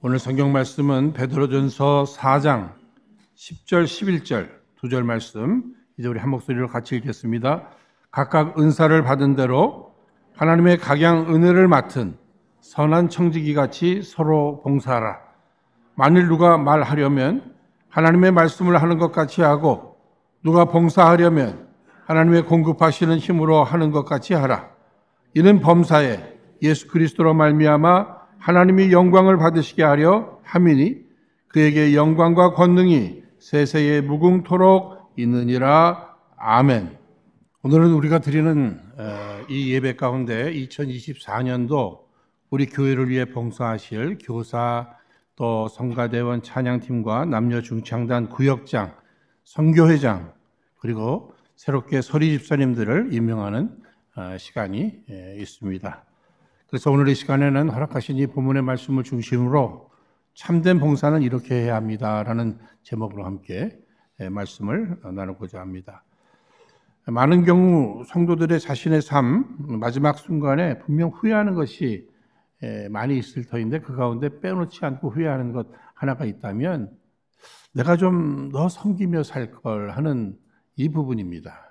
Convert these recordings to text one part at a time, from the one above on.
오늘 성경 말씀은 베드로전서 4장 10절 11절 두 절 말씀 이제 우리 한 목소리로 같이 읽겠습니다. 각각 은사를 받은 대로 하나님의 각양 은혜를 맡은 선한 청지기 같이 서로 봉사하라. 만일 누가 말하려면 하나님의 말씀을 하는 것 같이 하고 누가 봉사하려면 하나님의 공급하시는 힘으로 하는 것 같이 하라. 이는 범사에 예수 그리스도로 말미암아 하나님이 영광을 받으시게 하려 함이니 그에게 영광과 권능이 세세에 무궁토록 있느니라. 아멘. 오늘은 우리가 드리는 어, 이 예배 가운데 2024년도 우리 교회를 위해 봉사하실 교사 또 성가대원 찬양팀과 남녀 중창단 구역장, 선교회장 그리고 새롭게 서리 집사님들을 임명하는 어, 시간이 예, 있습니다. 그래서 오늘 이 시간에는 허락하신 이 본문의 말씀을 중심으로 참된 봉사는 이렇게 해야 합니다라는 제목으로 함께 예, 말씀을 나누고자 합니다. 많은 경우 성도들의 자신의 삶 마지막 순간에 분명 후회하는 것이 예, 많이 있을 터인데 그 가운데 빼놓지 않고 후회하는 것 하나가 있다면 내가 좀 더 섬기며 살 걸 하는 이 부분입니다.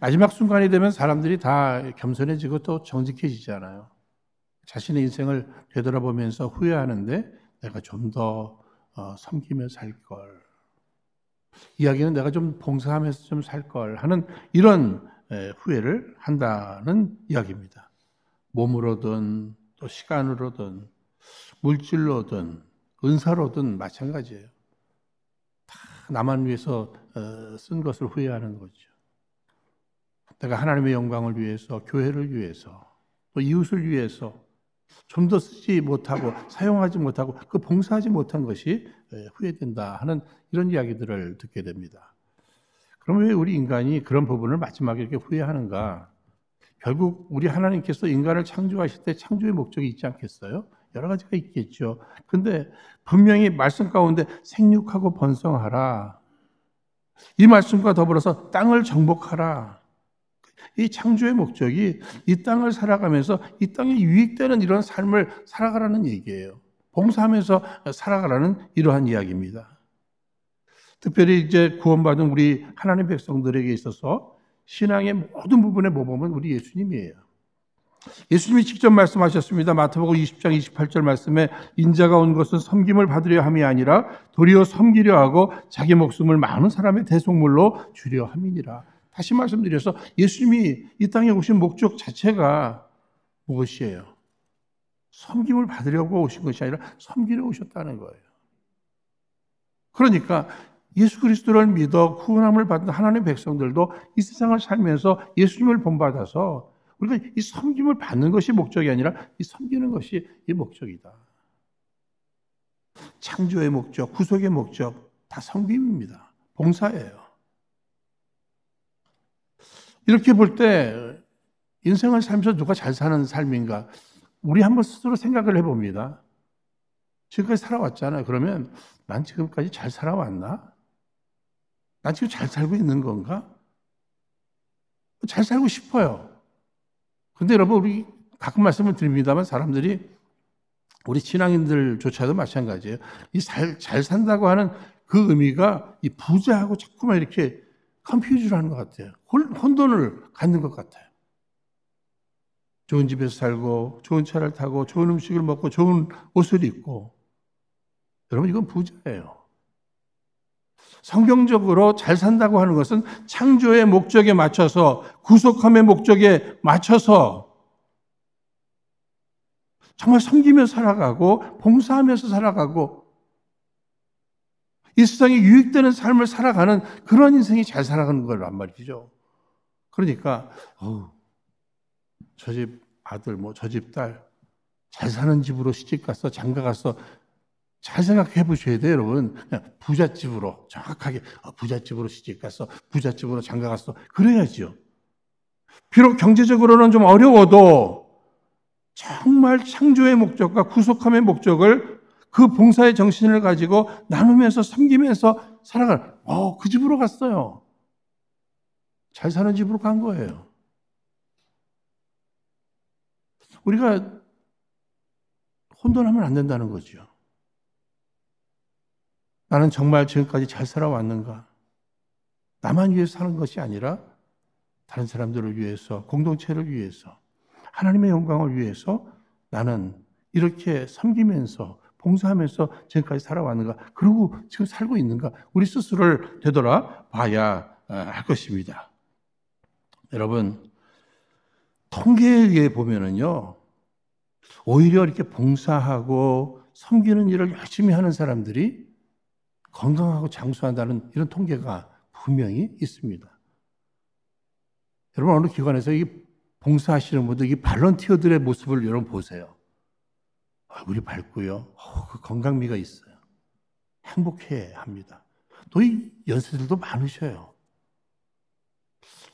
마지막 순간이 되면 사람들이 다 겸손해지고 또 정직해지잖아요. 자신의 인생을 되돌아보면서 후회하는데 내가 좀더 어, 섬기며 살 걸. 이야기는 내가 좀 봉사하면서 좀 살 걸 하는 이런 후회를 한다는 이야기입니다. 몸으로든 또 시간으로든 물질로든 은사로든 마찬가지예요. 다 나만 위해서 어, 쓴 것을 후회하는 거죠. 내가 하나님의 영광을 위해서, 교회를 위해서, 또 이웃을 위해서 좀 더 쓰지 못하고 사용하지 못하고 그 봉사하지 못한 것이 예, 후회된다 하는 이런 이야기들을 듣게 됩니다. 그럼 왜 우리 인간이 그런 부분을 마지막에 이렇게 후회하는가? 결국 우리 하나님께서 인간을 창조하실 때 창조의 목적이 있지 않겠어요? 여러 가지가 있겠죠. 근데 분명히 말씀 가운데 생육하고 번성하라. 이 말씀과 더불어서 땅을 정복하라. 이 창조의 목적이 이 땅을 살아가면서 이 땅에 유익되는 이런 삶을 살아가라는 얘기예요. 봉사하면서 살아가라는 이러한 이야기입니다. 특별히 이제 구원받은 우리 하나님 백성들에게 있어서 신앙의 모든 부분의 모범은 우리 예수님이에요. 예수님이 직접 말씀하셨습니다. 마태복음 20장 28절 말씀에 인자가 온 것은 섬김을 받으려 함이 아니라 도리어 섬기려 하고 자기 목숨을 많은 사람의 대속물로 주려 함이니라. 다시 말씀드려서 예수님이 이 땅에 오신 목적 자체가 무엇이에요? 섬김을 받으려고 오신 것이 아니라 섬기려 오셨다는 거예요. 그러니까 예수 그리스도를 믿어 구원함을 받는 하나님의 백성들도 이 세상을 살면서 예수님을 본받아서 우리가 이 섬김을 받는 것이 목적이 아니라 이 섬기는 것이 이 목적이다. 창조의 목적, 구속의 목적 다 섬김입니다. 봉사예요. 이렇게 볼 때 인생을 살면서 누가 잘 사는 삶인가? 우리 한번 스스로 생각을 해봅니다. 지금까지 살아왔잖아요. 그러면 난 지금까지 잘 살아왔나? 난 지금 잘 살고 있는 건가? 잘 살고 싶어요. 근데 여러분, 우리 가끔 말씀을 드립니다만 사람들이 우리 신앙인들조차도 마찬가지예요. 이 잘, 잘 산다고 하는 그 의미가 이 부자하고 자꾸만 이렇게 컨퓨즈를 하는 것 같아요. 혼돈을 갖는 것 같아요. 좋은 집에서 살고, 좋은 차를 타고, 좋은 음식을 먹고, 좋은 옷을 입고. 여러분, 이건 부자예요. 성경적으로 잘 산다고 하는 것은 창조의 목적에 맞춰서, 구속함의 목적에 맞춰서 정말 섬기며 살아가고, 봉사하면서 살아가고, 이 세상에 유익되는 삶을 살아가는 그런 인생이 잘 살아가는 거란 말이죠. 그러니까 어저집 아들 뭐 저 집 딸 잘 사는 집으로 시집 가서 장가 가서 잘 생각해 보셔야 돼요, 여러분. 부잣집으로 정확하게 어, 부잣집으로 시집 가서 부잣집으로 장가 가서 그래야지 비록 경제적으로는 좀 어려워도 정말 창조의 목적과 구속함의 목적을 그 봉사의 정신을 가지고 나누면서 섬기면서 살아갈. 어, 그 집으로 갔어요. 잘 사는 집으로 간 거예요. 우리가 혼돈하면 안 된다는 거죠. 나는 정말 지금까지 잘 살아왔는가? 나만 위해서 사는 것이 아니라 다른 사람들을 위해서, 공동체를 위해서, 하나님의 영광을 위해서 나는 이렇게 섬기면서 봉사하면서 지금까지 살아왔는가? 그리고 지금 살고 있는가? 우리 스스로를 되돌아 봐야 어, 할 것입니다. 여러분, 통계에 보면은요, 오히려 이렇게 봉사하고 섬기는 일을 열심히 하는 사람들이 건강하고 장수한다는 이런 통계가 분명히 있습니다. 여러분 어느 기관에서 이 봉사하시는 분들, 이 발런티어들의 모습을 여러분 보세요. 얼굴이 아, 밝고요. 어, 그 건강미가 있어요. 행복해 합니다. 또이 연세들도 많으셔요.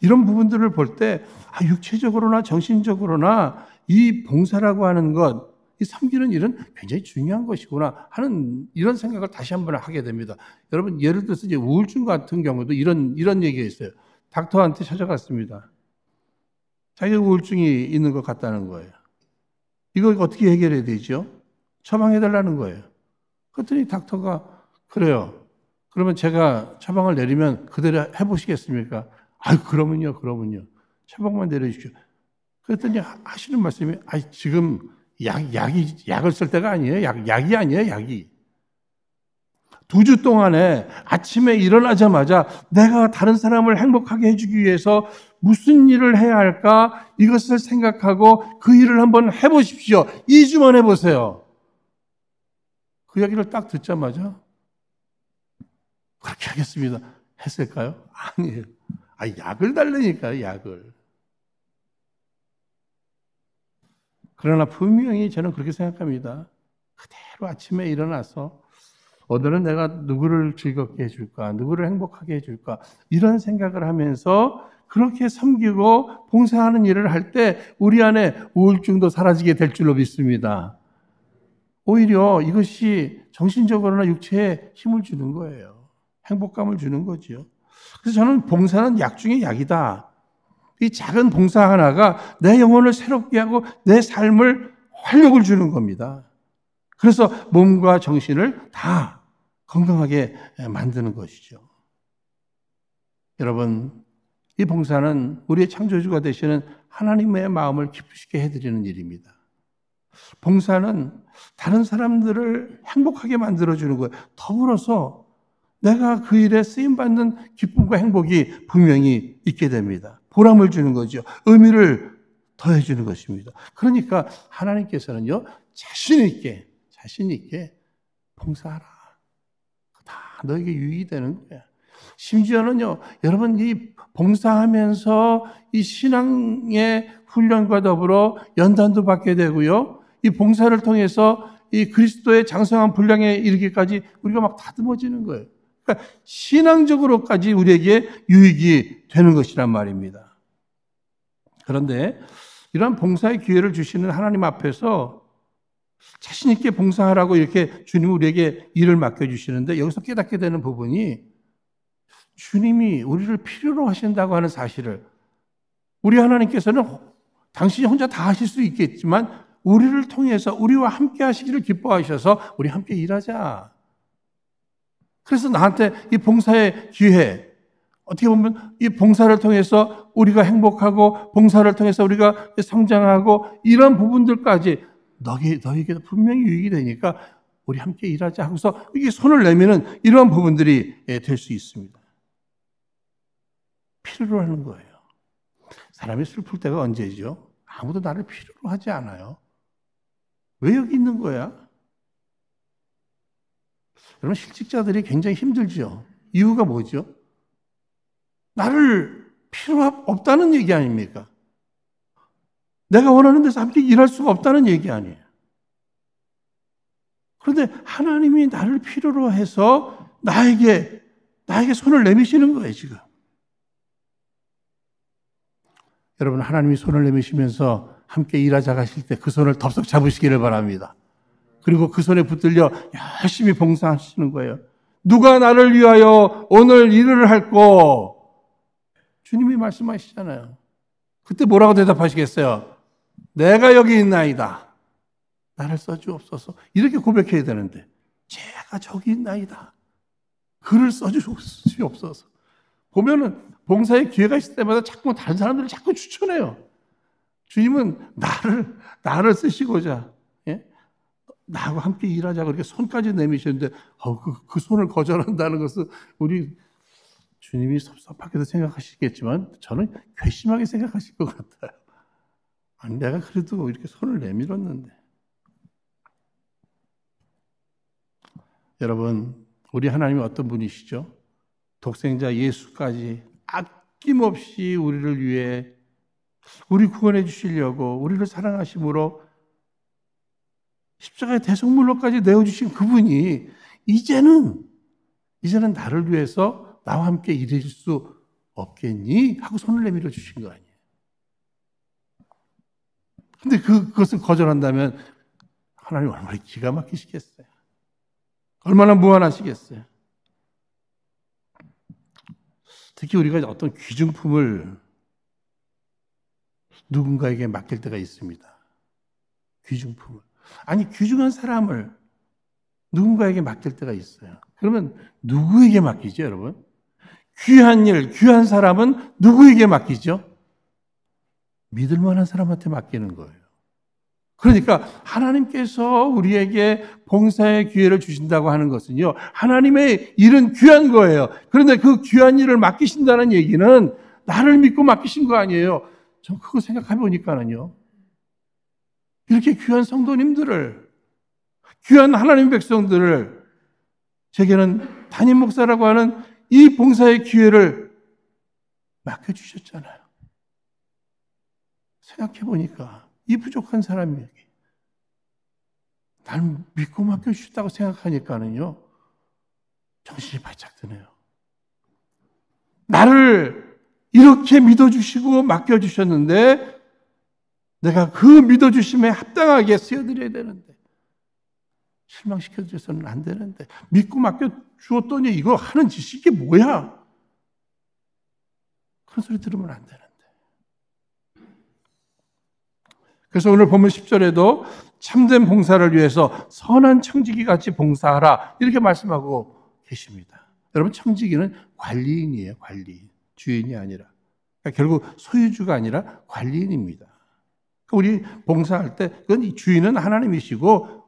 이런 부분들을 볼 때, 아, 육체적으로나 정신적으로나 이 봉사라고 하는 것, 이 섬기는 일은 굉장히 중요한 것이구나 하는 이런 생각을 다시 한 번 하게 됩니다. 여러분, 예를 들어서 이제 우울증 같은 경우도 이런, 이런 얘기가 있어요. 닥터한테 찾아갔습니다. 자기 가 우울증이 있는 것 같다는 거예요. 이걸 어떻게 해결해야 되죠? 처방해달라는 거예요. 그랬더니 닥터가 그래요. 그러면 제가 처방을 내리면 그대로 해보시겠습니까? 아 그러면요, 그러면요. 처방만 내려주십시오. 그랬더니 하시는 말씀이, 아 지금 약, 약이, 약을 쓸 때가 아니에요. 약, 약이 아니에요, 약이. 두주 동안에 아침에 일어나자마자 내가 다른 사람을 행복하게 해주기 위해서 무슨 일을 해야 할까 이것을 생각하고 그 일을 한번 해보십시오. 2주만 해보세요. 그 이야기를 딱 듣자마자 그렇게 하겠습니다. 했을까요? 아니에요. 아, 약을 달래니까 요 약을. 그러나 분명히 저는 그렇게 생각합니다. 그대로 아침에 일어나서 오늘은 내가 누구를 즐겁게 해줄까, 누구를 행복하게 해줄까, 이런 생각을 하면서 그렇게 섬기고 봉사하는 일을 할 때 우리 안에 우울증도 사라지게 될 줄로 믿습니다. 오히려 이것이 정신적으로나 육체에 힘을 주는 거예요. 행복감을 주는 거지요. 그래서 저는 봉사는 약 중의 약이다. 이 작은 봉사 하나가 내 영혼을 새롭게 하고 내 삶을 활력을 주는 겁니다. 그래서 몸과 정신을 다 건강하게 만드는 것이죠. 여러분, 이 봉사는 우리의 창조주가 되시는 하나님의 마음을 기쁘시게 해드리는 일입니다. 봉사는 다른 사람들을 행복하게 만들어주는 거예요. 더불어서 내가 그 일에 쓰임받는 기쁨과 행복이 분명히 있게 됩니다. 보람을 주는 거죠. 의미를 더해주는 것입니다. 그러니까 하나님께서는요, 자신있게 자신 있게 봉사하라. 다 너에게 유익되는 거야. 심지어는요, 여러분 이 봉사하면서 이 신앙의 훈련과 더불어 연단도 받게 되고요. 이 봉사를 통해서 이 그리스도의 장성한 분량에 이르기까지 우리가 막 다듬어지는 거예요. 그러니까 신앙적으로까지 우리에게 유익이 되는 것이란 말입니다. 그런데 이러한 봉사의 기회를 주시는 하나님 앞에서 자신 있게 봉사하라고 이렇게 주님 우리에게 일을 맡겨 주시는데 여기서 깨닫게 되는 부분이 주님이 우리를 필요로 하신다고 하는 사실을 우리 하나님께서는 당신이 혼자 다 하실 수 있겠지만 우리를 통해서 우리와 함께 하시기를 기뻐하셔서 우리 함께 일하자. 그래서 나한테 이 봉사의 기회, 어떻게 보면 이 봉사를 통해서 우리가 행복하고 봉사를 통해서 우리가 성장하고 이런 부분들까지 너희, 너희에게 도 분명히 유익이 되니까 우리 함께 일하자 하고서 이게 손을 내면은 이러한 부분들이 예, 될수 있습니다. 필요로 하는 거예요. 사람이 슬플 때가 언제죠? 아무도 나를 필요로 하지 않아요. 왜 여기 있는 거야? 여러분, 실직자들이 굉장히 힘들죠. 이유가 뭐죠? 나를 필요 없다는 얘기 아닙니까? 내가 원하는 데서 함께 일할 수가 없다는 얘기 아니에요. 그런데 하나님이 나를 필요로 해서 나에게, 나에게 손을 내미시는 거예요, 지금. 여러분, 하나님이 손을 내미시면서 함께 일하자 가실 때 그 손을 덥석 잡으시기를 바랍니다. 그리고 그 손에 붙들려 열심히 봉사하시는 거예요. 누가 나를 위하여 오늘 일을 할꼬? 주님이 말씀하시잖아요. 그때 뭐라고 대답하시겠어요? 내가 여기 있나이다. 나를 써주옵소서. 이렇게 고백해야 되는데, 제가 저기 있나이다. 글을 써주옵소서. 보면은 봉사의 기회가 있을 때마다 자꾸 다른 사람들을 자꾸 추천해요. 주님은 나를, 나를 쓰시고자, 예? 나하고 함께 일하자. 그렇게 손까지 내미시는데, 어, 그, 그 손을 거절한다는 것은 우리 주님이 섭섭하게도 생각하시겠지만, 저는 괘씸하게 생각하실 것 같아요. 아니, 내가 그래도 이렇게 손을 내밀었는데. 여러분, 우리 하나님이 어떤 분이시죠? 독생자 예수까지 아낌없이 우리를 위해 우리 구원해 주시려고 우리를 사랑하심으로 십자가의 대속물로까지 내어주신 그분이 이제는 이제는 나를 위해서 나와 함께 일해줄 수 없겠니? 하고 손을 내밀어 주신 거 아니에요. 근데 그, 그것을 거절한다면 하나님 얼마나 기가 막히시겠어요? 얼마나 무한하시겠어요? 특히 우리가 어떤 귀중품을 누군가에게 맡길 때가 있습니다. 귀중품을. 아니, 귀중한 사람을 누군가에게 맡길 때가 있어요. 그러면 누구에게 맡기죠, 여러분? 귀한 일, 귀한 사람은 누구에게 맡기죠? 믿을 만한 사람한테 맡기는 거예요. 그러니까 하나님께서 우리에게 봉사의 기회를 주신다고 하는 것은요, 하나님의 일은 귀한 거예요. 그런데 그 귀한 일을 맡기신다는 얘기는 나를 믿고 맡기신 거 아니에요. 전 그거 생각해 보니까는요, 이렇게 귀한 성도님들을, 귀한 하나님 백성들을, 제게는 담임 목사라고 하는 이 봉사의 기회를 맡겨주셨잖아요. 생각해 보니까 이 부족한 사람에게 날 믿고 맡겨 주다고 생각하니까는요 정신이 바짝 드네요. 나를 이렇게 믿어주시고 맡겨주셨는데 내가 그 믿어주심에 합당하게 쓰여드려야 되는데 실망시켜드려서는 안 되는데 믿고 맡겨주었더니 이거 하는 짓이 이게 뭐야? 그런 소리 들으면 안되나 그래서 오늘 보면 10절에도 참된 봉사를 위해서 선한 청지기 같이 봉사하라. 이렇게 말씀하고 계십니다. 여러분, 청지기는 관리인이에요, 관리인. 주인이 아니라. 그러니까 결국 소유주가 아니라 관리인입니다. 그러니까 우리 봉사할 때, 그건 주인은 하나님이시고,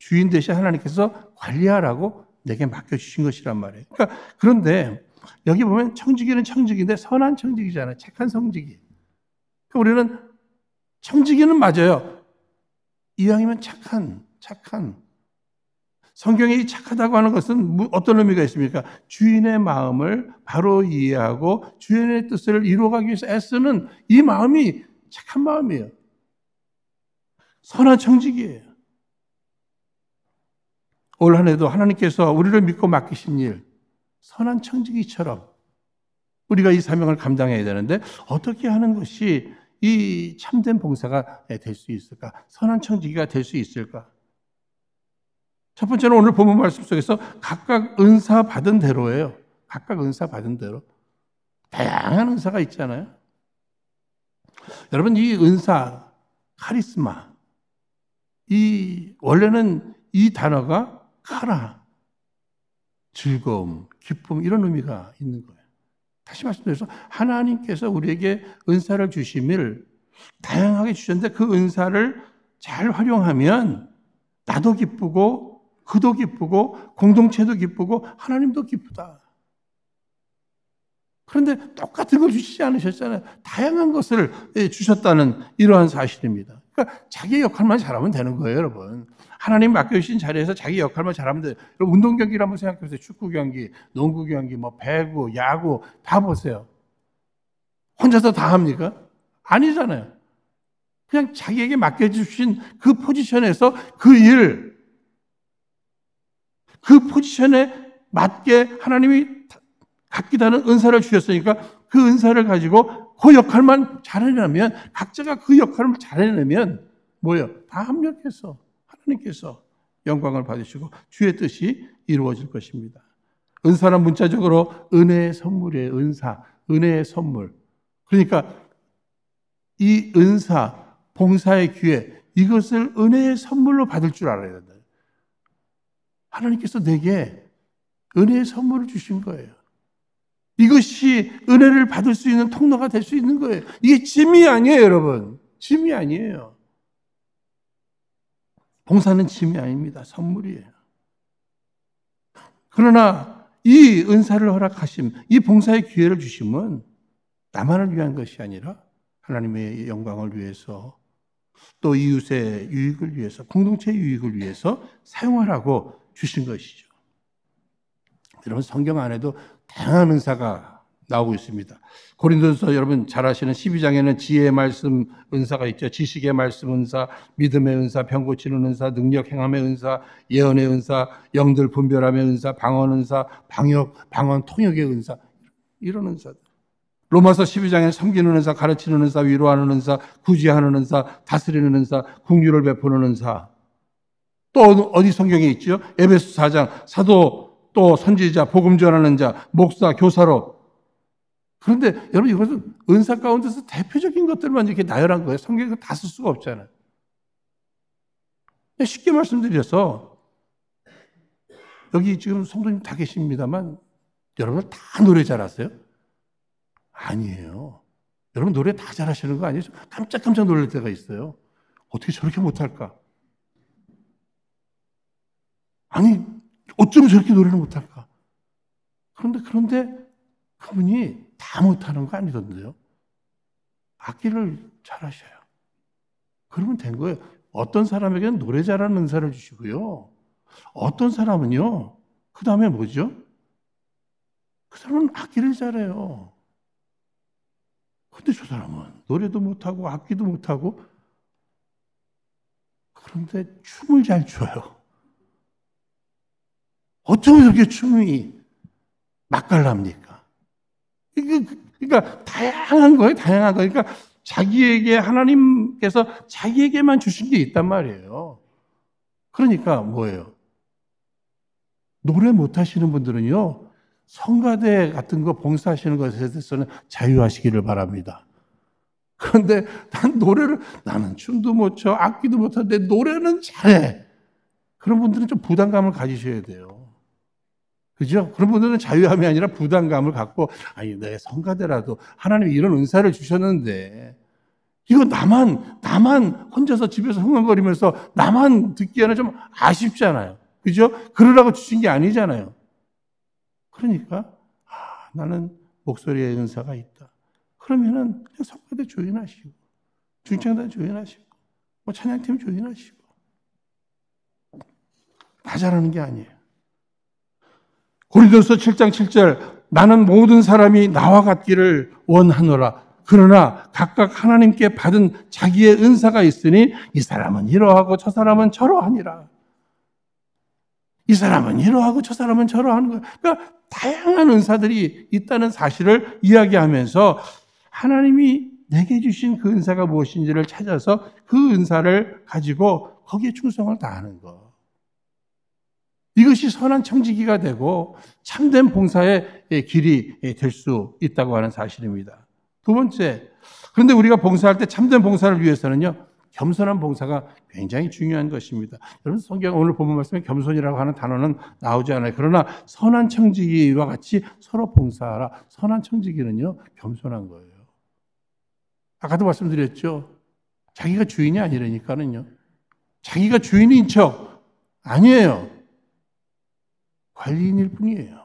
주인 대신 하나님께서 관리하라고 내게 맡겨주신 것이란 말이에요. 그러니까, 그런데 여기 보면 청지기는 청지기인데 선한 청지기잖아요. 착한 성지기. 그러니까 우리는 청지기는 맞아요. 이왕이면 착한, 착한. 성경에 이 착하다고 하는 것은 어떤 의미가 있습니까? 주인의 마음을 바로 이해하고 주인의 뜻을 이루어가기 위해서 애쓰는 이 마음이 착한 마음이에요. 선한 청직이에요올 한해도 하나님께서 우리를 믿고 맡기신 일, 선한 청직이처럼 우리가 이 사명을 감당해야 되는데 어떻게 하는 것이 이 참된 봉사가 될 수 있을까? 선한 청지기가 될 수 있을까? 첫 번째는 오늘 본문 말씀 속에서 각각 은사 받은 대로예요. 각각 은사 받은 대로. 다양한 은사가 있잖아요. 여러분, 이 은사, 카리스마, 이, 원래는 이 단어가 카라, 즐거움, 기쁨, 이런 의미가 있는 거예요. 다시 말씀드려서 하나님께서 우리에게 은사를 주심을 다양하게 주셨는데 그 은사를 잘 활용하면 나도 기쁘고 그도 기쁘고 공동체도 기쁘고 하나님도 기쁘다. 그런데 똑같은 걸 주시지 않으셨잖아요. 다양한 것을 예, 주셨다는 이러한 사실입니다. 그러니까 자기 역할만 잘하면 되는 거예요, 여러분. 하나님 맡겨주신 자리에서 자기 역할만 잘하면 돼요. 여러분, 운동 경기를 한번 생각해 보세요. 축구 경기, 농구 경기, 뭐 배구, 야구 다 보세요. 혼자서 다 합니까? 아니잖아요. 그냥 자기에게 맡겨주신 그 포지션에서 그 일, 그 포지션에 맞게 하나님이 갖기다는 은사를 주셨으니까 그 은사를 가지고 그 역할만 잘해내면 각자가 그 역할을 잘해내면 뭐예요? 다 합력해서 하나님께서 영광을 받으시고 주의 뜻이 이루어질 것입니다. 은사란 문자적으로 은혜의 선물이에요. 은사, 은혜의 선물. 그러니까 이 은사, 봉사의 기회 이것을 은혜의 선물로 받을 줄 알아야 된다. 하나님께서 내게 은혜의 선물을 주신 거예요. 이것이 은혜를 받을 수 있는 통로가 될 수 있는 거예요. 이게 짐이 아니에요, 여러분. 짐이 아니에요. 봉사는 짐이 아닙니다. 선물이에요. 그러나 이 은사를 허락하심, 이 봉사의 기회를 주심은 나만을 위한 것이 아니라 하나님의 영광을 위해서 또 이웃의 유익을 위해서 공동체의 유익을 위해서 사용하라고 주신 것이죠. 여러분 성경 안에도 다양한 은사가 나오고 있습니다. 고린도서 여러분 잘 아시는 12장에는 지혜의 말씀 은사가 있죠. 지식의 말씀 은사, 믿음의 은사, 병 고치는 은사, 능력 행함의 은사, 예언의 은사, 영들 분별함의 은사, 방언 은사, 방역, 방언 통역의 은사 이런 은사들. 로마서 12장에 섬기는 은사, 가르치는 은사, 위로하는 은사, 구제하는 은사, 다스리는 은사, 국유를 베푸는 은사. 또 어디 성경에 있죠? 에베소 4장 사도 또 선지자, 복음 전하는 자, 목사, 교사로. 그런데 여러분 이것은 은사 가운데서 대표적인 것들만 이렇게 나열한 거예요. 성경에 서다쓸 수가 없잖아요. 쉽게 말씀드려서 여기 지금 성도님 다 계십니다만 여러분 다 노래 잘하세요? 아니에요. 여러분 노래 다 잘하시는 거 아니에요? 깜짝깜짝 놀랄 때가 있어요. 어떻게 저렇게 못할까? 아니 어쩜 저렇게 노래를 못할까? 그런데, 그런데 그분이 다 못하는 거 아니던데요? 악기를 잘 하셔요. 그러면 된 거예요. 어떤 사람에게는 노래 잘하는 은사를 주시고요. 어떤 사람은요, 그 다음에 뭐죠? 그 사람은 악기를 잘해요. 근데 저 사람은 노래도 못하고 악기도 못하고 그런데 춤을 잘 춰요. 어쩜 이렇게 춤이 맛깔납니까? 그러니까 다양한 거예요, 다양한 거. 그러니까 자기에게 하나님께서 자기에게만 주신 게 있단 말이에요. 그러니까 뭐예요? 노래 못 하시는 분들은요, 성가대 같은 거 봉사하시는 것에 대해서는 자유하시기를 바랍니다. 그런데 난 노래를, 나는 춤도 못 춰, 악기도 못 하는데 노래는 잘해. 그런 분들은 좀 부담감을 가지셔야 돼요. 그죠? 그런 분들은 자유함이 아니라 부담감을 갖고, 아니, 내 성가대라도 하나님 이런 은사를 주셨는데, 이거 나만, 나만 혼자서 집에서 흥얼거리면서 나만 듣기에는 좀 아쉽잖아요. 그죠? 그러라고 주신 게 아니잖아요. 그러니까, 아, 나는 목소리의 은사가 있다. 그러면은 그냥 성가대 조인하시고, 중창단 조인하시고, 뭐 찬양팀 조인하시고. 다 잘하는 게 아니에요. 고린도서 7장 7절 나는 모든 사람이 나와 같기를 원하노라. 그러나 각각 하나님께 받은 자기의 은사가 있으니 이 사람은 이러하고 저 사람은 저러하니라. 이 사람은 이러하고 저 사람은 저러하는 거예요. 그러니까 다양한 은사들이 있다는 사실을 이야기하면서 하나님이 내게 주신 그 은사가 무엇인지를 찾아서 그 은사를 가지고 거기에 충성을 다하는 것. 이것이 선한 청지기가 되고 참된 봉사의 길이 될 수 있다고 하는 사실입니다. 두 번째, 그런데 우리가 봉사할 때 참된 봉사를 위해서는요, 겸손한 봉사가 굉장히 중요한 것입니다. 여러분 성경 오늘 본문 말씀에 겸손이라고 하는 단어는 나오지 않아요. 그러나 선한 청지기와 같이 서로 봉사하라. 선한 청지기는요 겸손한 거예요. 아까도 말씀드렸죠. 자기가 주인이 아니라니까는요. 자기가 주인인 척 아니에요. 관리인일 뿐이에요.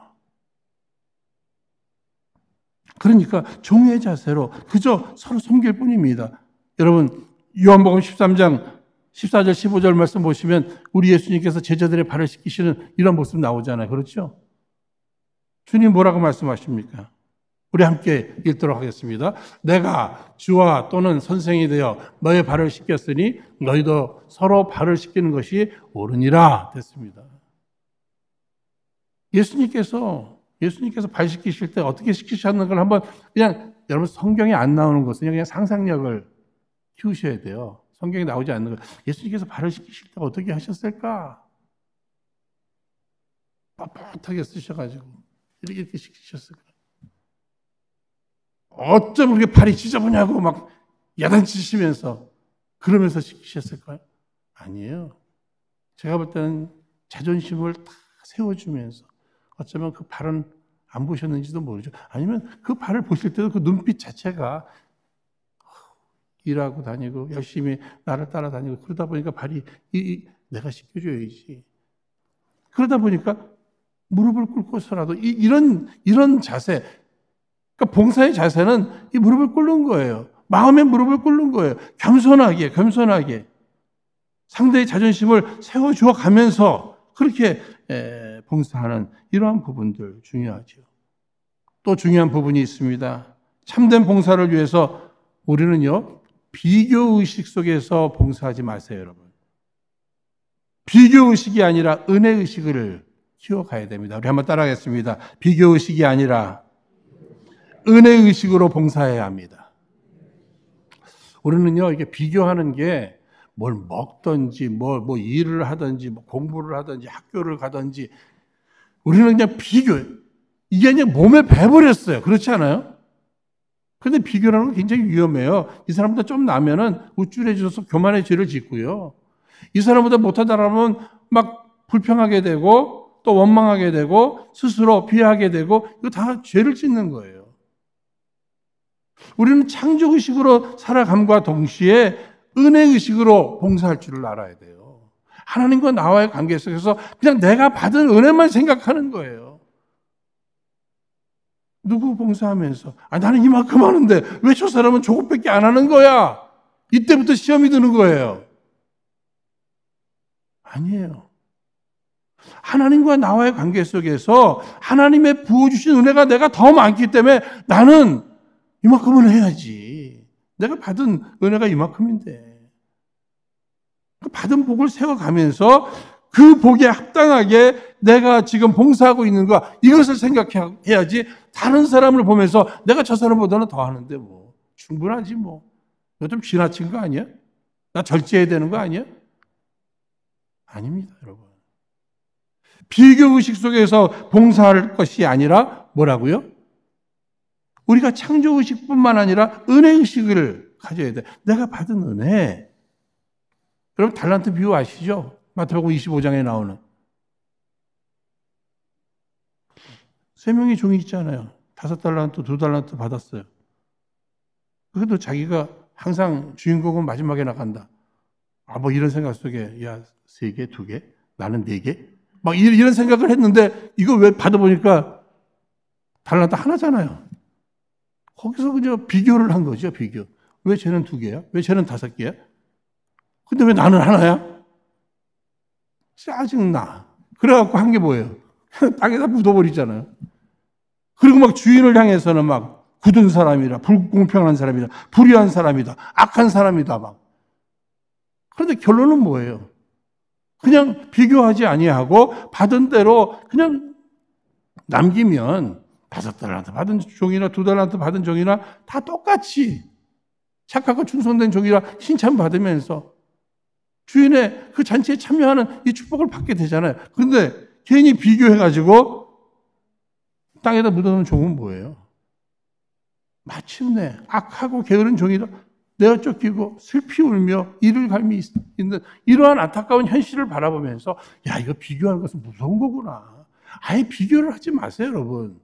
그러니까 종의 자세로 그저 서로 섬길 뿐입니다. 여러분 요한복음 13장 14절 15절 말씀 보시면 우리 예수님께서 제자들의 발을 씻기시는 이런 모습 나오잖아요. 그렇죠? 주님 뭐라고 말씀하십니까? 우리 함께 읽도록 하겠습니다. 내가 주와 또는 선생이 되어 너의 발을 씻겼으니 너희도 서로 발을 씻기는 것이 옳으니라 됐습니다. 예수님께서 예수님께서 발 시키실 때 어떻게 시키셨는 가를 한번 그냥 여러분 성경에 안 나오는 것은 그냥 상상력을 키우셔야 돼요. 성경에 나오지 않는 것. 예수님께서 발을 시키실 때 어떻게 하셨을까? 뻣빳하게 쓰셔가지고 이렇게 이렇게 시키셨을까? 어쩜 그렇게 발이지저분냐고막 야단치시면서 그러면서 시키셨을까요? 아니에요. 제가 볼 때는 자존심을 다 세워주면서 어쩌면 그 발은 안 보셨는지도 모르죠. 아니면 그 발을 보실 때도 그 눈빛 자체가 일하고 다니고 열심히 나를 따라다니고 그러다 보니까 발이 이, 이, 내가 씻겨줘야지. 그러다 보니까 무릎을 꿇고서라도 이, 이런 이런 자세, 그러니까 봉사의 자세는 이 무릎을 꿇는 거예요. 마음의 무릎을 꿇는 거예요. 겸손하게, 겸손하게 상대의 자존심을 세워주어 가면서 그렇게 에, 봉사하는 이러한 부분들 중요하죠. 또 중요한 부분이 있습니다. 참된 봉사를 위해서 우리는요, 비교 의식 속에서 봉사하지 마세요, 여러분. 비교 의식이 아니라 은혜 의식을 키워가야 됩니다. 우리 한번 따라하겠습니다. 비교 의식이 아니라 은혜 의식으로 봉사해야 합니다. 우리는요, 이게 비교하는 게 뭘 먹든지, 뭘, 뭐, 뭐 일을 하든지, 뭐 공부를 하든지, 학교를 가든지, 우리는 그냥 비교. 이게 그냥 몸에 배버렸어요. 그렇지 않아요? 근데 비교라는 건 굉장히 위험해요. 이 사람보다 좀 나면은 우쭐해져서 교만의 죄를 짓고요. 이 사람보다 못하다라면 막 불평하게 되고 또 원망하게 되고 스스로 비하하게 되고 이거 다 죄를 짓는 거예요. 우리는 창조의식으로 살아감과 동시에 은혜의식으로 봉사할 줄을 알아야 돼요. 하나님과 나와의 관계 속에서 그냥 내가 받은 은혜만 생각하는 거예요. 누구 봉사하면서 아 나는 이만큼 하는데 왜 저 사람은 저것밖에 안 하는 거야? 이때부터 시험이 드는 거예요. 아니에요. 하나님과 나와의 관계 속에서 하나님의 부어주신 은혜가 내가 더 많기 때문에 나는 이만큼은 해야지. 내가 받은 은혜가 이만큼인데. 그 받은 복을 세워가면서 그 복에 합당하게 내가 지금 봉사하고 있는가 이것을 생각해야지 다른 사람을 보면서 내가 저 사람보다는 더 하는데 뭐 충분하지 뭐. 너좀 지나친 거 아니야? 나 절제해야 되는 거 아니야? 아닙니다, 여러분. 비교 의식 속에서 봉사할 것이 아니라 뭐라고요? 우리가 창조 의식뿐만 아니라 은혜 의식을 가져야 돼. 내가 받은 은혜 여러분 달란트 비유 아시죠? 마태복음 25장에 나오는. 세 명의 종이 있잖아요. 다섯 달란트, 두 달란트 받았어요. 그래도 자기가 항상 주인공은 마지막에 나간다. 아, 뭐 이런 생각 속에, 야, 세 개, 두 개, 나는 네 개. 막 이런 생각을 했는데, 이거 왜 받아보니까 달란트 하나잖아요. 거기서 그저 비교를 한 거죠, 비교. 왜 쟤는 두 개야? 왜 쟤는 다섯 개야? 근데 왜 나는 하나야? 짜증나. 그래갖고 한 게 뭐예요? 땅에다 묻어버리잖아요. 그리고 막 주인을 향해서는 막 굳은 사람이라, 불공평한 사람이라, 불의한 사람이다, 악한 사람이다 막. 그런데 결론은 뭐예요? 그냥 비교하지 아니하고 받은 대로 그냥 남기면 다섯 달한테 받은 종이나 두 달한테 받은 종이나 다 똑같이 착하고 충성된 종이라 칭찬받으면서 주인의 그 잔치에 참여하는 이 축복을 받게 되잖아요. 근데 괜히 비교해가지고 땅에다 묻어놓은 종은 뭐예요? 마침내 악하고 게으른 종이라 내어 쫓기고 슬피 울며 이를 갈미 있는 이러한 안타까운 현실을 바라보면서 야, 이거 비교하는 것은 무서운 거구나. 아예 비교를 하지 마세요, 여러분.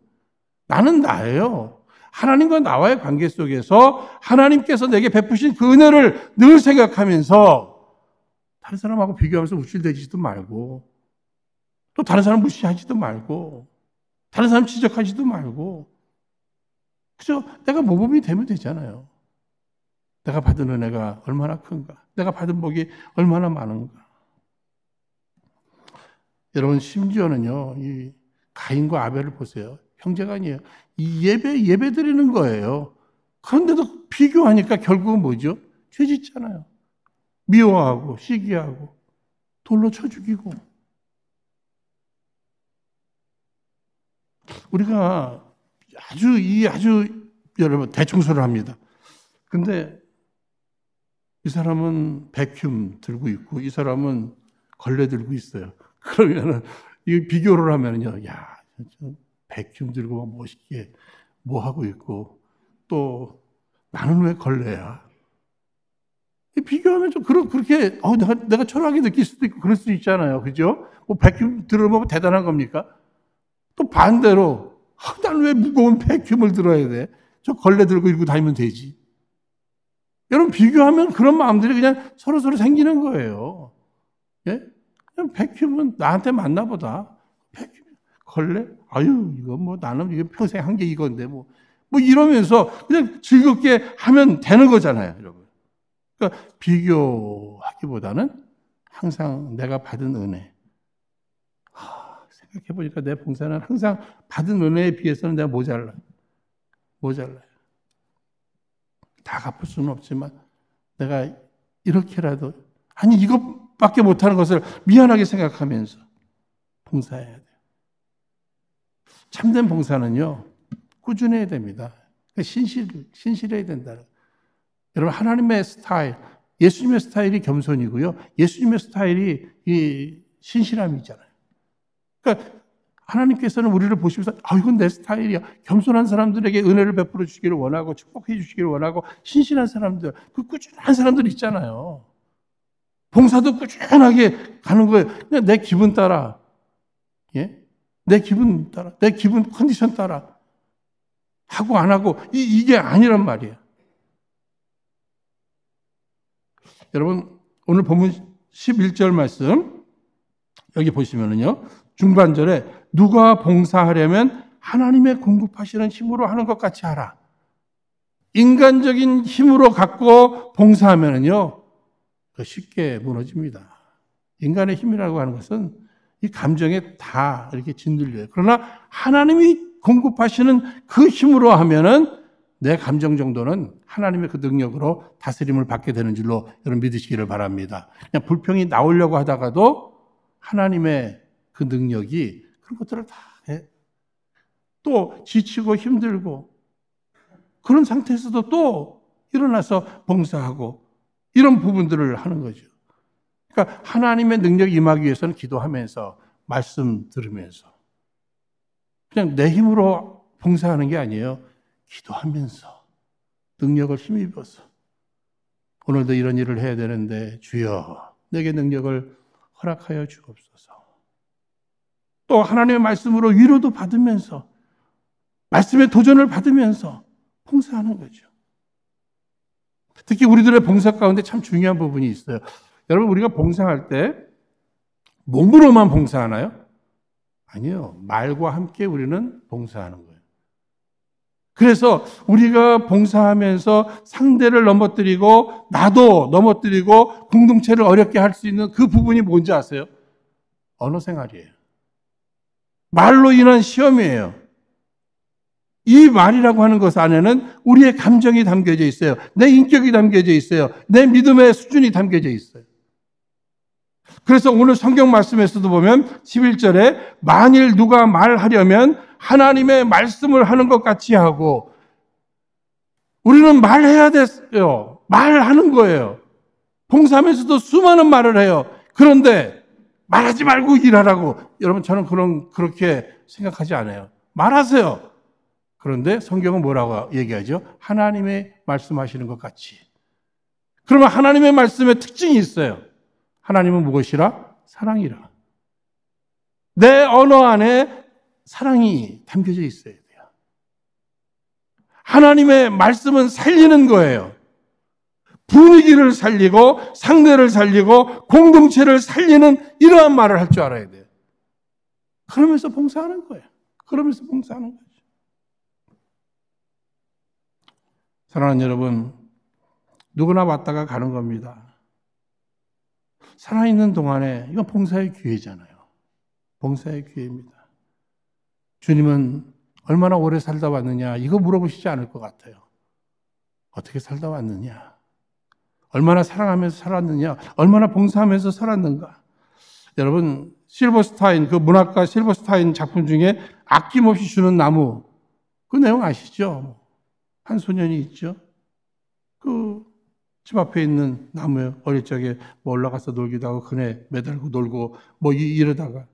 나는 나예요. 하나님과 나와의 관계 속에서 하나님께서 내게 베푸신 그 은혜를 늘 생각하면서 다른 사람하고 비교하면서 우쭐대지도 말고 또 다른 사람 무시하지도 말고 다른 사람 지적하지도 말고 그죠? 내가 모범이 되면 되잖아요. 내가 받은 은혜가 얼마나 큰가? 내가 받은 복이 얼마나 많은가? 여러분 심지어는요. 이 가인과 아벨을 보세요. 형제가 아니에요. 이 예배 예배 드리는 거예요. 그런데도 비교하니까 결국은 뭐죠? 죄 짓잖아요. 미워하고 시기하고 돌로 쳐 죽이고 우리가 아주 이 아주 여러분 대충소를 합니다. 근데 이 사람은 백큐 들고 있고 이 사람은 걸레 들고 있어요. 그러면은 이 비교를 하면은요, 야 백큐 들고 멋있게 뭐 하고 있고 또 나는 왜 걸레야? 비교하면 좀 그러, 그렇게 어, 내가, 내가 초라하게 느낄 수도 있고 그럴 수 있잖아요. 그죠? 뭐1 0들어면 대단한 겁니까? 또 반대로 아, 난왜 무거운 1 0 0 들어야 돼? 저 걸레 들고 이러고 다니면 되지. 여러분 비교하면 그런 마음들이 그냥 서로서로 생기는 거예요. 예? 그냥 1 0 0 나한테 맞나 보다. 1 0 걸레? 아유 이거 뭐 나는 이거 평생 한 게 이건데 뭐. 뭐 이러면서 그냥 즐겁게 하면 되는 거잖아요, 여러분. 그러니까 비교하기보다는 항상 내가 받은 은혜. 하, 생각해보니까 내 봉사는 항상 받은 은혜에 비해서는 내가 모자라. 모자라요. 다 갚을 수는 없지만 내가 이렇게라도 아니 이것밖에 못하는 것을 미안하게 생각하면서 봉사해야 돼요. 참된 봉사는요 꾸준해야 됩니다. 그러니까 신실 신실해야 된다는. 여러분 하나님의 스타일, 예수님의 스타일이 겸손이고요. 예수님의 스타일이 이 신실함이잖아요. 그러니까 하나님께서는 우리를 보시면서 아 이건 내 스타일이야. 겸손한 사람들에게 은혜를 베풀어 주시기를 원하고 축복해 주시기를 원하고 신실한 사람들, 그 꾸준한 사람들 있잖아요. 봉사도 꾸준하게 가는 거예요. 그냥 내 기분 따라, 예, 내 기분 따라, 내 기분 컨디션 따라 하고 안 하고 이, 이게 아니란 말이에요. 여러분 오늘 본문 11절 말씀 여기 보시면은요. 중반절에 누가 봉사하려면 하나님의 공급하시는 힘으로 하는 것 같이 하라. 인간적인 힘으로 갖고 봉사하면은요. 쉽게 무너집니다. 인간의 힘이라고 하는 것은 이 감정에 다 이렇게 짓눌려요. 그러나 하나님이 공급하시는 그 힘으로 하면은 내 감정 정도는 하나님의 그 능력으로 다스림을 받게 되는 줄로 여러분 믿으시기를 바랍니다. 그냥 불평이 나오려고 하다가도 하나님의 그 능력이 그런 것들을 다 해. 또 지치고 힘들고 그런 상태에서도 또 일어나서 봉사하고 이런 부분들을 하는 거죠. 그러니까 하나님의 능력 임하기 위해서는 기도하면서 말씀 들으면서 그냥 내 힘으로 봉사하는 게 아니에요. 기도하면서 능력을 힘입어서 오늘도 이런 일을 해야 되는데 주여 내게 능력을 허락하여 주옵소서. 또 하나님의 말씀으로 위로도 받으면서 말씀의 도전을 받으면서 봉사하는 거죠. 특히 우리들의 봉사 가운데 참 중요한 부분이 있어요. 여러분 우리가 봉사할 때 몸으로만 봉사하나요? 아니요. 말과 함께 우리는 봉사하는 거예요. 그래서 우리가 봉사하면서 상대를 넘어뜨리고 나도 넘어뜨리고 공동체를 어렵게 할 수 있는 그 부분이 뭔지 아세요? 언어 생활이에요. 말로 인한 시험이에요. 이 말이라고 하는 것 안에는 우리의 감정이 담겨져 있어요. 내 인격이 담겨져 있어요. 내 믿음의 수준이 담겨져 있어요. 그래서 오늘 성경 말씀에서도 보면 11절에 만일 누가 말하려면 하나님의 말씀을 하는 것 같이 하고 우리는 말해야 됐어요. 말하는 거예요. 봉사하면서도 수많은 말을 해요. 그런데 말하지 말고 일하라고. 여러분 저는 그런 그렇게 생각하지 않아요. 말하세요. 그런데 성경은 뭐라고 얘기하죠? 하나님의 말씀하시는 것 같이. 그러면 하나님의 말씀에 특징이 있어요. 하나님은 무엇이라? 사랑이라. 내 언어 안에 사랑이 담겨져 있어야 돼요. 하나님의 말씀은 살리는 거예요. 분위기를 살리고 상대를 살리고 공동체를 살리는 이러한 말을 할 줄 알아야 돼요. 그러면서 봉사하는 거예요. 그러면서 봉사하는 거죠. 사랑하는 여러분, 누구나 왔다가 가는 겁니다. 살아있는 동안에 이건 봉사의 기회잖아요. 봉사의 기회입니다. 주님은 얼마나 오래 살다 왔느냐 이거 물어보시지 않을 것 같아요. 어떻게 살다 왔느냐? 얼마나 사랑하면서 살았느냐? 얼마나 봉사하면서 살았는가? 여러분 실버스타인 그 문학가 실버스타인 작품 중에 아낌없이 주는 나무 그 내용 아시죠? 한 소년이 있죠. 그 집 앞에 있는 나무에 어릴 적에 뭐 올라가서 놀기도 하고 그네 매달고 놀고 뭐 이러다가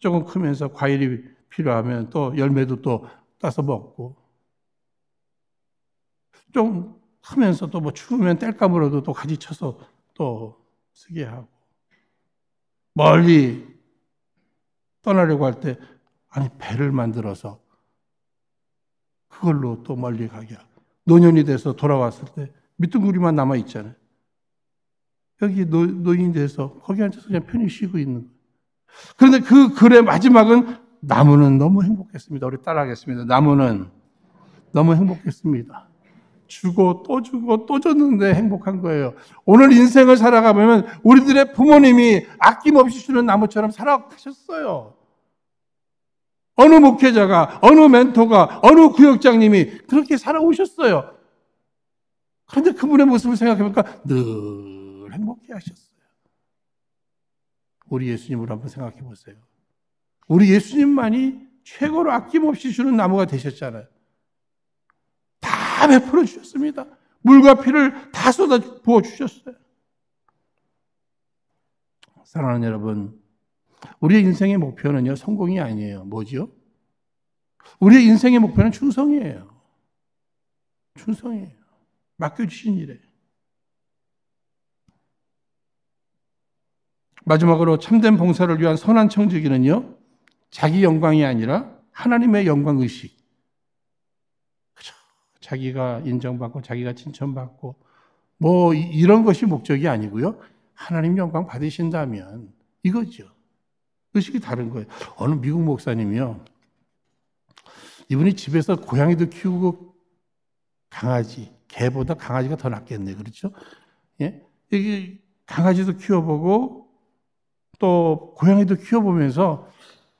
조금 크면서 과일이 필요하면 또 열매도 또 따서 먹고 좀 하면서 또뭐 추우면 땔감으로도 또 가지 쳐서 또 쓰게 하고 멀리 떠나려고 할 때 아니 배를 만들어서 그걸로 또 멀리 가게 하고 노년이 돼서 돌아왔을 때 밑둥구리만 남아 있잖아요. 여기 노, 노인이 돼서 거기 앉아서 그냥 편히 쉬고 있는 거예요. 그런데 그 글의 마지막은 나무는 너무 행복했습니다. 우리 따라하겠습니다. 나무는 너무 행복했습니다. 주고 또 주고 또 줬는데 행복한 거예요. 오늘 인생을 살아가면 보 우리들의 부모님이 아낌없이 주는 나무처럼 살아가셨어요. 어느 목회자가, 어느 멘토가, 어느 구역장님이 그렇게 살아오셨어요. 그런데 그분의 모습을 생각해보니까 늘 행복해 하셨어요. 우리 예수님을 한번 생각해 보세요. 우리 예수님만이 최고로 아낌없이 주는 나무가 되셨잖아요. 다 베풀어 주셨습니다. 물과 피를 다 쏟아 부어 주셨어요. 사랑하는 여러분, 우리의 인생의 목표는요, 성공이 아니에요. 뭐지요? 우리의 인생의 목표는 충성이에요. 충성이에요. 맡겨주신 일에. 마지막으로 참된 봉사를 위한 선한 청지기는요, 자기 영광이 아니라 하나님의 영광 의식. 그죠. 자기가 인정받고 자기가 칭찬받고 뭐 이런 것이 목적이 아니고요. 하나님 영광 받으신다면 이거죠. 의식이 다른 거예요. 어느 미국 목사님이요. 이분이 집에서 고양이도 키우고 강아지, 개보다 강아지가 더 낫겠네. 그렇죠? 예? 여기 강아지도 키워보고 또 고양이도 키워보면서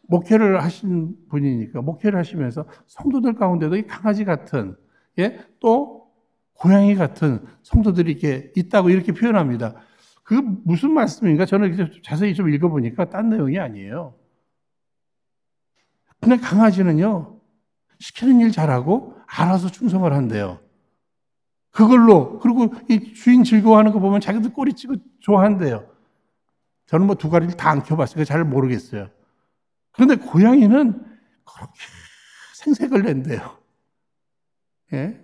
목회를 하신 분이니까 목회를 하시면서 성도들 가운데도 이 강아지 같은 예? 또 고양이 같은 성도들이 이렇게 있다고 이렇게 표현합니다. 그 무슨 말씀인가? 저는 좀 자세히 좀 읽어보니까 딴 내용이 아니에요. 근데 강아지는요, 시키는 일 잘하고 알아서 충성을 한대요. 그걸로, 그리고 이 주인 즐거워하는 거 보면 자기도 꼬리치고 좋아한대요. 저는 뭐 두 가지를 다안 키워봤으니까 잘 모르겠어요. 그런데 고양이는 그렇게 생색을 낸대요. 예?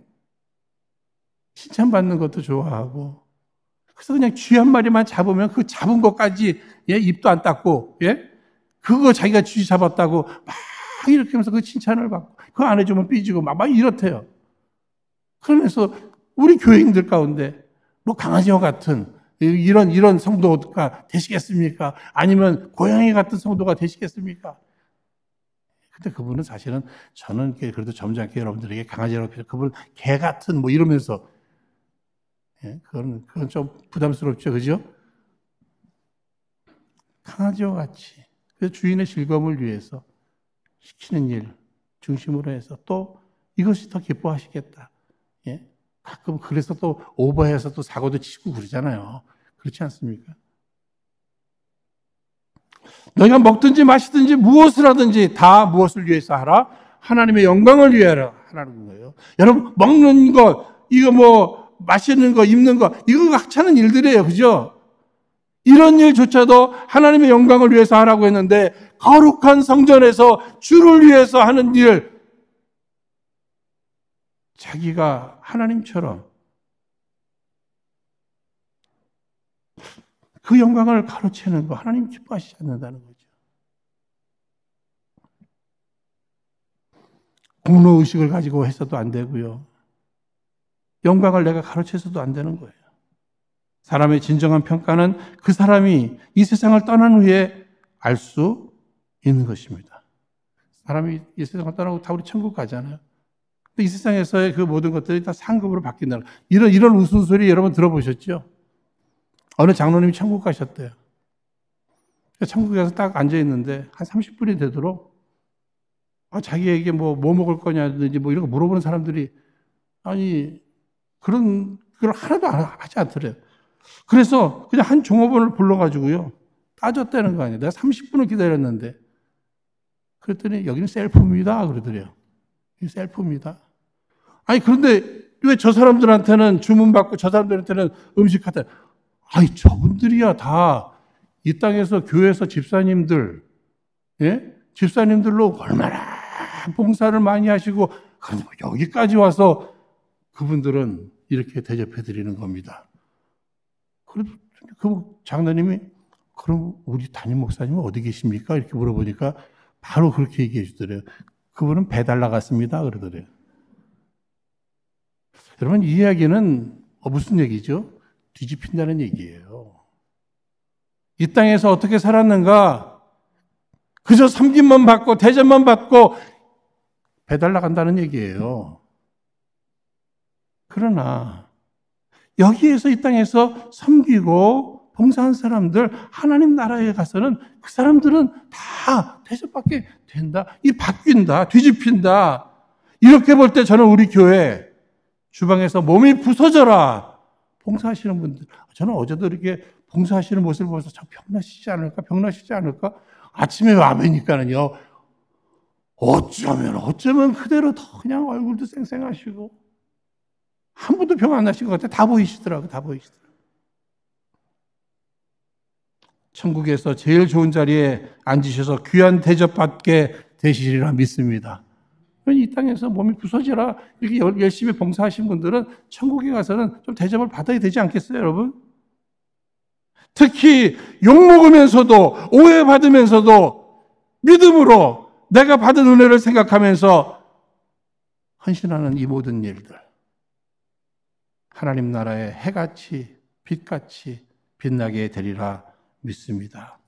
칭찬받는 것도 좋아하고. 그래서 그냥 쥐 한 마리만 잡으면 그 잡은 것까지 예? 입도 안 닦고, 예? 그거 자기가 쥐 잡았다고 막 이렇게 하면서 그 칭찬을 받고, 그안 해주면 삐지고 막, 막 이렇대요. 그러면서 우리 교인들 가운데 뭐 강아지와 같은 이런 이런 성도가 되시겠습니까? 아니면 고양이 같은 성도가 되시겠습니까? 근데 그분은 사실은 저는 그래도 점잖게 여러분들에게 강아지라고 해서 그분 개 같은 뭐 이러면서 예, 그건 그건 좀 부담스럽죠, 그죠? 강아지와 같이 그 주인의 즐거움을 위해서 시키는 일 중심으로 해서 또 이것이 더 기뻐하시겠다. 예? 가끔 그래서 또 오버해서 또 사고도 치고 그러잖아요. 그렇지 않습니까? 너희가 먹든지 마시든지 무엇을 하든지 다 무엇을 위해서 하라? 하나님의 영광을 위 하라 하라는 거예요. 여러분 먹는 것, 이거 뭐 마시는 거, 입는 거, 이거 하찮은 일들이에요, 그죠? 이런 일조차도 하나님의 영광을 위해서 하라고 했는데 거룩한 성전에서 주를 위해서 하는 일, 자기가 하나님처럼 그 영광을 가로채는 거 하나님 기뻐하시지 않는다는 거죠. 공로 의식을 가지고 해서도 안 되고요. 영광을 내가 가로채서도 안 되는 거예요. 사람의 진정한 평가는 그 사람이 이 세상을 떠난 후에 알 수 있는 것입니다. 사람이 이 세상을 떠나고 다 우리 천국 가잖아요. 이 세상에서의 그 모든 것들이 다 상급으로 바뀐다 이런 이런 우스소리 여러분 들어보셨죠? 어느 장로님이 천국 가셨대요. 천국에 서딱 앉아 있는데 한 30분이 되도록 아, 자기에게 뭐뭐 뭐 먹을 거냐든지 뭐 이런 거 물어보는 사람들이 아니 그런 그걸 하나도 하지 않더래요. 그래서 그냥 한 종업원을 불러가지고요 따졌다는 거 아니에요. 내가 30분을 기다렸는데 그랬더니 여기는 셀프입니다 그러더래요. 이 셀프입니다. 아니, 그런데 왜 저 사람들한테는 주문받고 저 사람들한테는 음식 하다. 아니, 저분들이야 다 이 땅에서 교회에서 집사님들, 예? 집사님들로 얼마나 봉사를 많이 하시고, 그런데 여기까지 와서 그분들은 이렇게 대접해 드리는 겁니다. 그래도 그 장로님이 그럼 우리 담임 목사님은 어디 계십니까? 이렇게 물어보니까 바로 그렇게 얘기해 주더래요. 그분은 배달 나갔습니다. 그러더래요. 여러분, 이 이야기는 어, 무슨 얘기죠? 뒤집힌다는 얘기예요. 이 땅에서 어떻게 살았는가? 그저 섬김만 받고 대접만 받고 배달 나간다는 얘기예요. 그러나 여기에서 이 땅에서 섬기고 봉사한 사람들 하나님 나라에 가서는 그 사람들은 다 대접받게 된다. 이 바뀐다. 뒤집힌다. 이렇게 볼 때 저는 우리 교회 주방에서 몸이 부서져라. 봉사하시는 분들. 저는 어제도 이렇게 봉사하시는 모습을 보면서 참 병나시지 않을까? 병나시지 않을까? 아침에 와보니까는요. 어쩌면, 어쩌면 그대로 더 그냥 얼굴도 쌩쌩하시고. 한 분도 병 안 나신 것 같아. 다 보이시더라고, 다 보이시더라고. 천국에서 제일 좋은 자리에 앉으셔서 귀한 대접받게 되시리라 믿습니다. 이 땅에서 몸이 부서져라 이렇게 열심히 봉사하신 분들은 천국에 가서는 좀 대접을 받아야 되지 않겠어요, 여러분? 특히 욕 먹으면서도 오해받으면서도 믿음으로 내가 받은 은혜를 생각하면서 헌신하는 이 모든 일들. 하나님 나라의 해같이 빛같이 빛나게 되리라 믿습니다.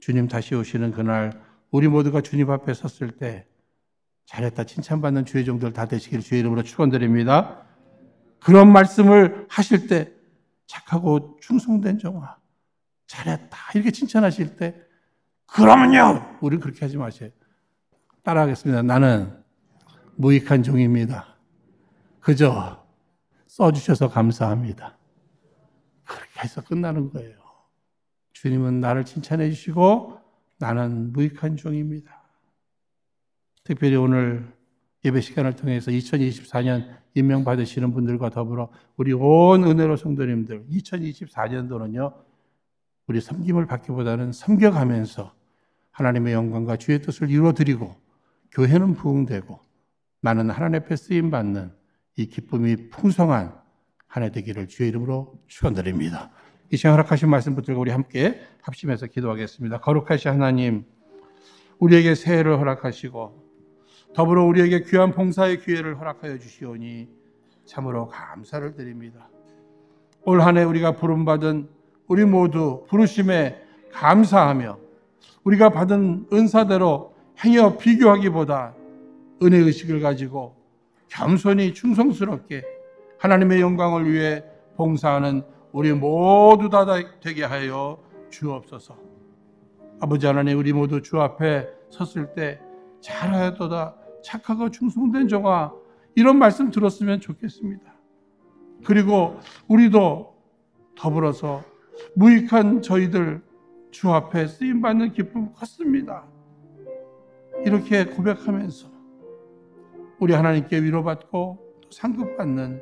주님 다시 오시는 그날 우리 모두가 주님 앞에 섰을 때 잘했다 칭찬받는 주의 종들 다 되시기를 주의 이름으로 축원드립니다. 그런 말씀을 하실 때 착하고 충성된 종아 잘했다 이렇게 칭찬하실 때 그러면요 우리 그렇게 하지 마세요. 따라하겠습니다. 나는 무익한 종입니다. 그저 써주셔서 감사합니다. 그렇게 해서 끝나는 거예요. 주님은 나를 칭찬해 주시고 나는 무익한 종입니다. 특별히 오늘 예배 시간을 통해서 2024년 임명받으시는 분들과 더불어 우리 온 은혜로 성도님들 2024년도는요 우리 섬김을 받기보다는 섬겨가면서 하나님의 영광과 주의 뜻을 이루어드리고 교회는 부흥되고 나는 하나님 앞에 쓰임 받는 이 기쁨이 풍성한 한 해 되기를 주의 이름으로 축원드립니다. 이 시간 허락하신 말씀 붙들고 우리 함께 합심해서 기도하겠습니다. 거룩하신 하나님, 우리에게 새해를 허락하시고 더불어 우리에게 귀한 봉사의 기회를 허락하여 주시오니 참으로 감사를 드립니다. 올 한 해 우리가 부름받은 우리 모두 부르심에 감사하며 우리가 받은 은사대로 행여 비교하기보다 은혜의식을 가지고 겸손히 충성스럽게 하나님의 영광을 위해 봉사하는 우리 모두 다 되게 하여 주옵소서. 아버지 하나님 우리 모두 주 앞에 섰을 때 잘하였도다 착하고 충성된 저아 이런 말씀 들었으면 좋겠습니다. 그리고 우리도 더불어서 무익한 저희들 주 앞에 쓰임 받는 기쁨 컸습니다. 이렇게 고백하면서 우리 하나님께 위로받고 상급받는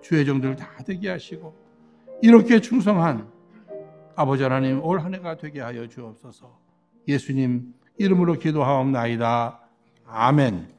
주의 종들 다 되게 하시고 이렇게 충성한 아버지 하나님 올 한해가 되게 하여 주옵소서. 예수님 이름으로 기도하옵나이다. 아멘.